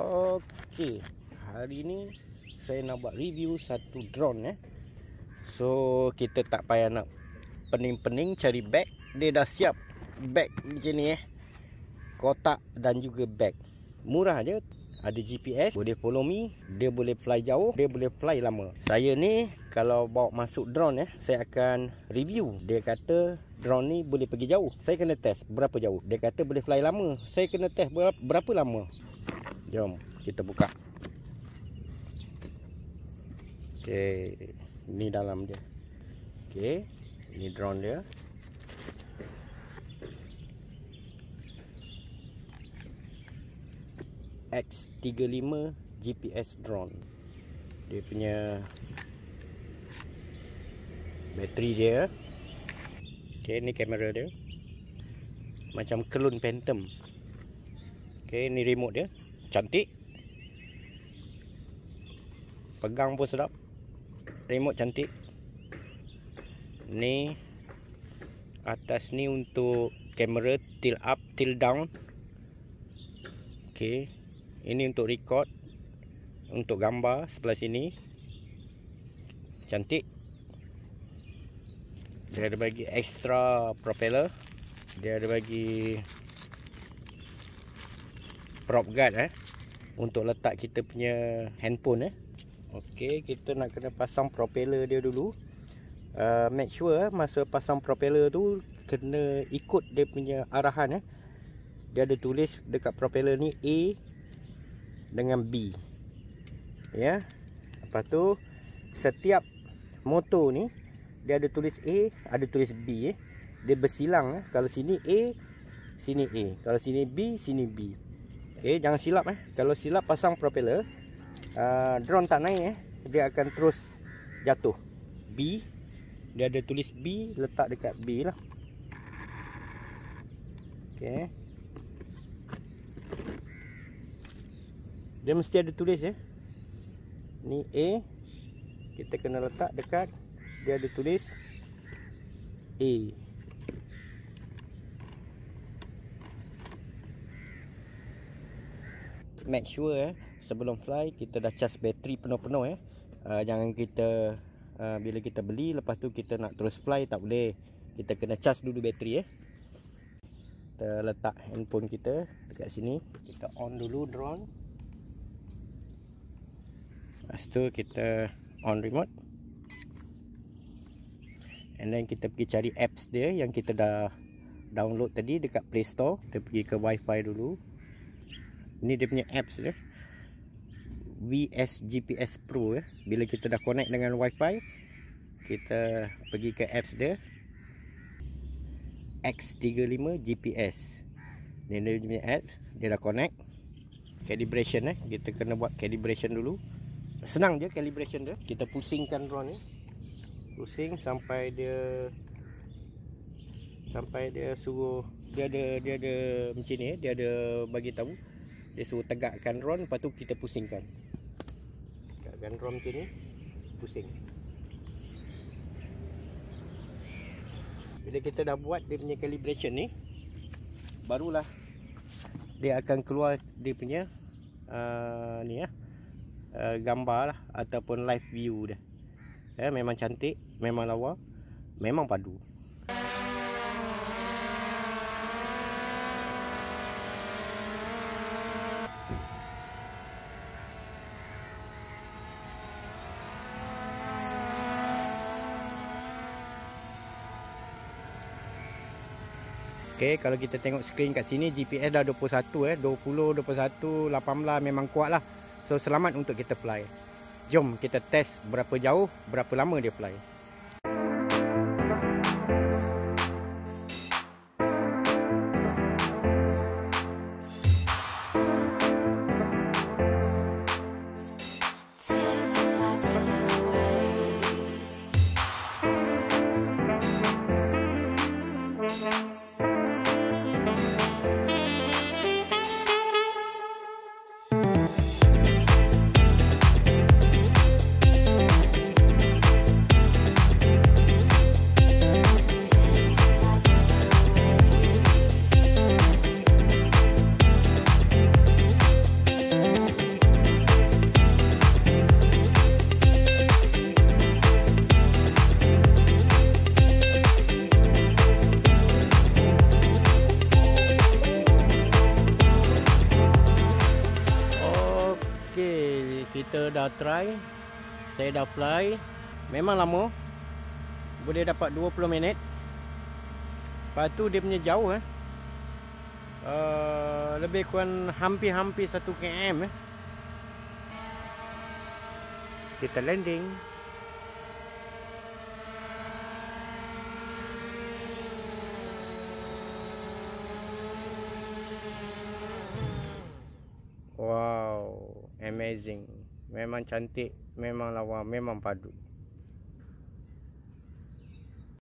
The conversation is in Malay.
Okey, hari ni saya nak buat review satu drone eh. So, kita tak payah nak pening-pening cari bag. Dia dah siap bag macam ni eh. Kotak dan juga bag. Murah je. Ada GPS, boleh follow me, dia boleh fly jauh, dia boleh fly lama. Saya ni kalau bawa masuk drone eh, saya akan review. Dia kata drone ni boleh pergi jauh. Saya kena test berapa jauh. Dia kata boleh fly lama. Saya kena test berapa lama. Jom kita buka. Okey, ni dalam dia. Okey, ni drone dia. X35 GPS drone. Dia punya bateri dia. Okey, ni kamera dia. Macam kelun phantom. Okey, ni remote dia cantik pegang pun sedap remote cantik ni atas ni untuk kamera tilt up tilt down okay, ini untuk record untuk gambar sebelah sini cantik dia ada bagi extra propeller dia ada bagi prop guard eh untuk letak kita punya handphone eh okey kita nak kena pasang propeller dia dulu uh, make sure eh, masa pasang propeller tu kena ikut dia punya arahan eh dia ada tulis dekat propeller ni A dengan B ya lepas tu setiap motor ni dia ada tulis A ada tulis B eh dia bersilang eh kalau sini A sini A kalau sini B sini B Okey, eh, jangan silap eh. Kalau silap pasang propeller, uh, drone tak naik eh. Dia akan terus jatuh. B. Dia ada tulis B, letak dekat B lah. Okay. Dia mesti ada tulis eh. Ni A. Kita kena letak dekat dia ada tulis A. make sure eh sebelum fly kita dah charge bateri penuh-penuh eh. Uh, jangan kita uh, bila kita beli lepas tu kita nak terus fly tak boleh. Kita kena charge dulu bateri eh. Kita letak handphone kita dekat sini. Kita on dulu drone. Lepas tu kita on remote. And then kita pergi cari apps dia yang kita dah download tadi dekat Play Store. Kita pergi ke Wi-Fi dulu. Ini dia punya apps dia VS GPS Pro ya. Bila kita dah connect dengan Wi-Fi, kita pergi ke apps dia X35 GPS. Ini dia punya apps, dia dah connect. Calibration eh, kita kena buat calibration dulu. Senang je calibration dia. Kita pusingkan drone ni. Pusing sampai dia sampai dia suruh dia ada dia ada macam ni eh. dia ada bagi tahu dia suruh tegakkan ron Lepas tu kita pusingkan Tegakkan ron macam ni Pusing Bila kita dah buat dia punya calibration ni Barulah Dia akan keluar dia punya uh, Ni ya uh, Gambar lah Ataupun live view dia eh, Memang cantik Memang lawa Memang padu Okey, kalau kita tengok skrin kat sini GPS dah 21 eh, 20, 21, 18 memang kuat lah. So selamat untuk kita fly. Jom kita test berapa jauh, berapa lama dia fly. kita dah try saya dah fly memang lama boleh dapat 20 minit lepas tu dia punya jauh eh. uh, lebih kurang hampir-hampir 1 km eh. kita landing Wow, amazing. Memang cantik, memang lawa, memang padu.